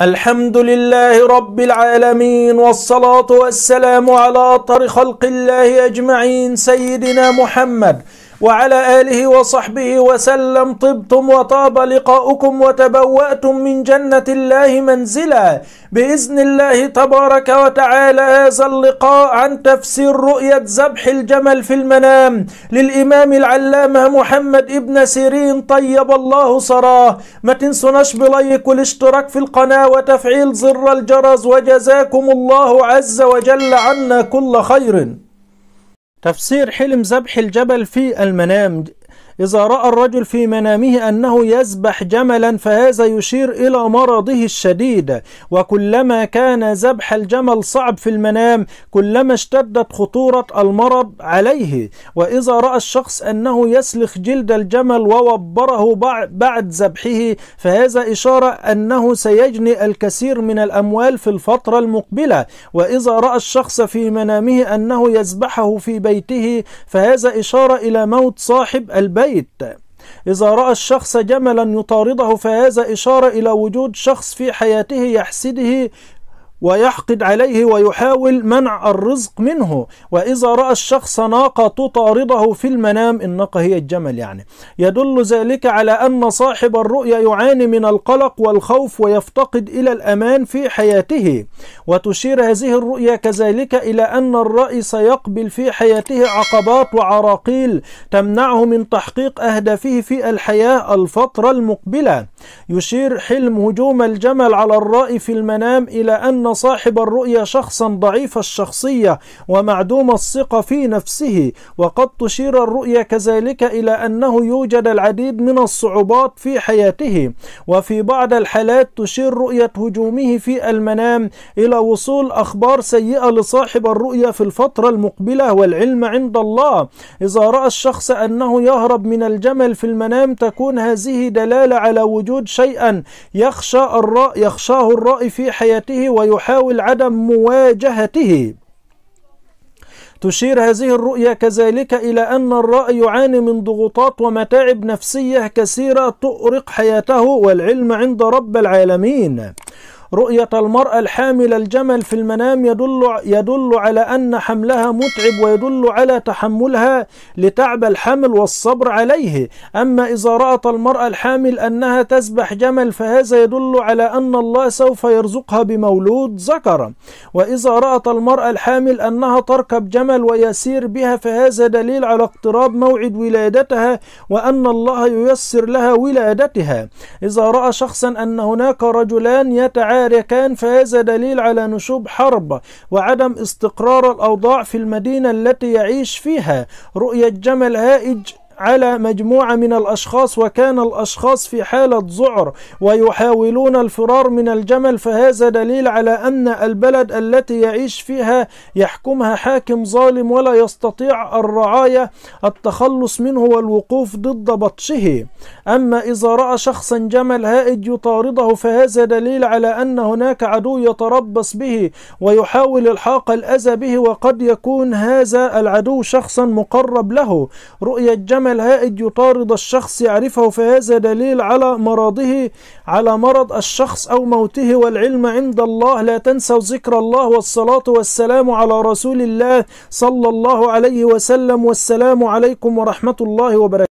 الحمد لله رب العالمين والصلاة والسلام على أطر خلق الله أجمعين سيدنا محمد وعلى آله وصحبه وسلم طبتم وطاب لقاؤكم وتبوأتم من جنة الله منزلا بإذن الله تبارك وتعالى هذا اللقاء عن تفسير رؤية ذبح الجمل في المنام للإمام العلامة محمد ابن سيرين طيب الله صراه ما تنسوناش بلايك والاشتراك في القناة وتفعيل زر الجرس وجزاكم الله عز وجل عنا كل خير تفسير حلم ذبح الجبل في المنام إذا رأى الرجل في منامه أنه يذبح جملا فهذا يشير إلى مرضه الشديد وكلما كان ذبح الجمل صعب في المنام كلما اشتدت خطورة المرض عليه وإذا رأى الشخص أنه يسلخ جلد الجمل ووبره بعد ذبحه فهذا إشارة أنه سيجني الكثير من الأموال في الفترة المقبلة وإذا رأى الشخص في منامه أنه يذبحه في بيته فهذا إشارة إلى موت صاحب البيت البيت إذا رأى الشخص جملا يطارده فهذا إشارة إلى وجود شخص في حياته يحسده ويحقد عليه ويحاول منع الرزق منه وإذا رأى الشخص ناقة تطارده في المنام الناقة هي الجمل يعني يدل ذلك على أن صاحب الرؤيا يعاني من القلق والخوف ويفتقد إلى الأمان في حياته وتشير هذه الرؤيا كذلك إلى أن الرأي سيقبل في حياته عقبات وعراقيل تمنعه من تحقيق أهدافه في الحياة الفترة المقبلة يشير حلم هجوم الجمل على الرأي في المنام إلى أن صاحب الرؤيا شخصا ضعيف الشخصية ومعدوم الثقة في نفسه وقد تشير الرؤيا كذلك إلى أنه يوجد العديد من الصعوبات في حياته وفي بعض الحالات تشير رؤية هجومه في المنام إلى وصول أخبار سيئة لصاحب الرؤيا في الفترة المقبلة والعلم عند الله إذا رأى الشخص أنه يهرب من الجمل في المنام تكون هذه دلالة على وجود وجود شيئا يخشى الرأي يخشاه الرأي في حياته ويحاول عدم مواجهته تشير هذه الرؤية كذلك إلى أن الرأي يعاني من ضغوطات ومتاعب نفسية كثيرة تؤرق حياته والعلم عند رب العالمين رؤية المرأة الحاملة الجمل في المنام يدل, يدل على أن حملها متعب ويدل على تحملها لتعب الحمل والصبر عليه أما إذا رأت المرأة الحامل أنها تسبح جمل فهذا يدل على أن الله سوف يرزقها بمولود ذكر وإذا رأت المرأة الحامل أنها تركب جمل ويسير بها فهذا دليل على اقتراب موعد ولادتها وأن الله ييسر لها ولادتها إذا رأى شخصا أن هناك رجلان يتعاملان الحارقان فهذا دليل على نشوب حرب وعدم استقرار الأوضاع في المدينة التي يعيش فيها رؤية جمل هائج على مجموعة من الأشخاص وكان الأشخاص في حالة ذعر ويحاولون الفرار من الجمل فهذا دليل على أن البلد التي يعيش فيها يحكمها حاكم ظالم ولا يستطيع الرعاية التخلص منه والوقوف ضد بطشه أما إذا رأى شخصا جمل هائج يطارده فهذا دليل على أن هناك عدو يتربص به ويحاول الحاق الأذى به وقد يكون هذا العدو شخصا مقرب له رؤية جمل الهائج يطارد الشخص يعرفه فهذا دليل على مرضه على مرض الشخص أو موته والعلم عند الله لا تنسوا ذكر الله والصلاة والسلام على رسول الله صلى الله عليه وسلم والسلام عليكم ورحمة الله وبركاته